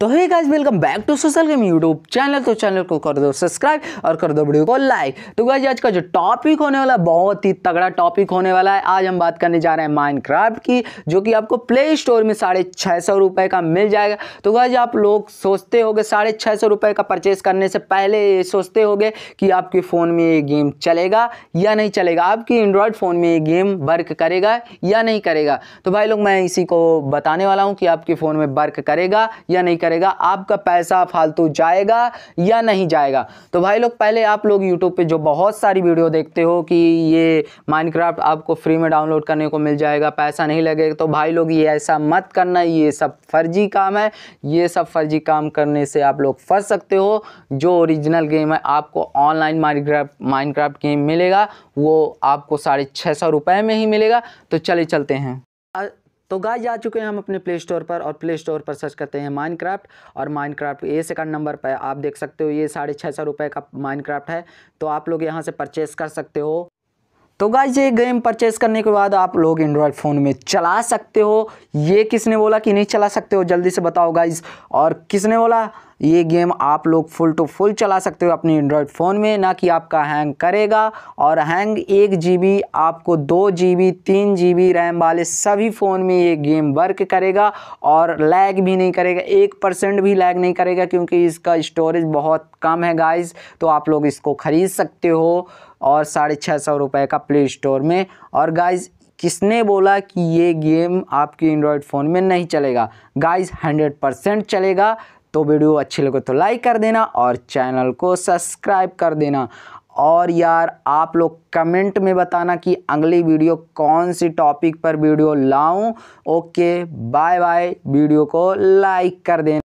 तो hey guys welcome back to social game YouTube channel तो channel को कर दो सब्सक्राइब और कर दो वीडियो को लाइक तो गाइस आज का जो टॉपिक होने वाला है बहुत ही तगड़ा टॉपिक होने वाला है आज हम बात करने जा रहे हैं माइनक्राफ्ट की जो कि आपको प्ले स्टोर में साढ़े छः सौ रुपये का मिल जाएगा तो गाइस आप लोग सोचते हो गए साढ़े छः सौ रुपये का परचेज करने से पहले ये सोचते होगे कि आपके फ़ोन में ये गेम चलेगा या नहीं चलेगा आपकी एंड्रॉयड फ़ोन में ये गेम वर्क करेगा या नहीं करेगा तो भाई लोग मैं इसी को बताने वाला हूँ कि आपके फ़ोन में वर्क करेगा या नहीं करेगा आपका पैसा फालतू जाएगा या नहीं जाएगा तो भाई लोग पहले आप लोग यूट्यूब पर जो बहुत सारी वीडियो देखते हो कि ये माइनक्राफ्ट आपको फ्री में डाउनलोड करने को मिल जाएगा पैसा नहीं लगेगा तो भाई लोग ये ऐसा मत करना ये सब फर्जी काम है ये सब फर्जी काम करने से आप लोग फंस सकते हो जो ओरिजिनल गेम है आपको ऑनलाइन माइनक्राफ्ट माइनक्राफ्ट गेम मिलेगा वो आपको साढ़े छः सौ रुपये में ही मिलेगा तो चले चलते हैं तो गाय जा चुके हैं हम अपने प्ले स्टोर पर और प्ले स्टोर पर सर्च करते हैं माइनक्राफ्ट और माइनक्राफ्ट ये सेकंड नंबर पर आप देख सकते हो ये साढ़े छः सौ रुपये का माइनक्राफ्ट है तो आप लोग यहाँ से परचेस कर सकते हो तो गाइज ये गेम परचेज़ करने के बाद आप लोग एंड्रॉयड फ़ोन में चला सकते हो ये किसने बोला कि नहीं चला सकते हो जल्दी से बताओ गाइज और किसने बोला ये गेम आप लोग फुल टू फुल चला सकते हो अपने एंड्रॉयड फ़ोन में ना कि आपका हैंग करेगा और हैंग एक जी आपको दो जी बी तीन जी बी रैम वाले सभी फ़ोन में ये गेम वर्क करेगा और लैग भी नहीं करेगा एक परसेंट भी लैग नहीं करेगा क्योंकि इसका स्टोरेज बहुत कम है गाइज़ तो आप लोग इसको ख़रीद सकते हो और साढ़े छः सौ रुपये का प्ले स्टोर में और गाइज किसने बोला कि ये गेम आपके एंड्रॉयड फ़ोन में नहीं चलेगा गाइज हंड्रेड परसेंट चलेगा तो वीडियो अच्छी लगे तो लाइक कर देना और चैनल को सब्सक्राइब कर देना और यार आप लोग कमेंट में बताना कि अगली वीडियो कौन सी टॉपिक पर वीडियो लाऊं ओके बाय बाय वीडियो को लाइक कर देना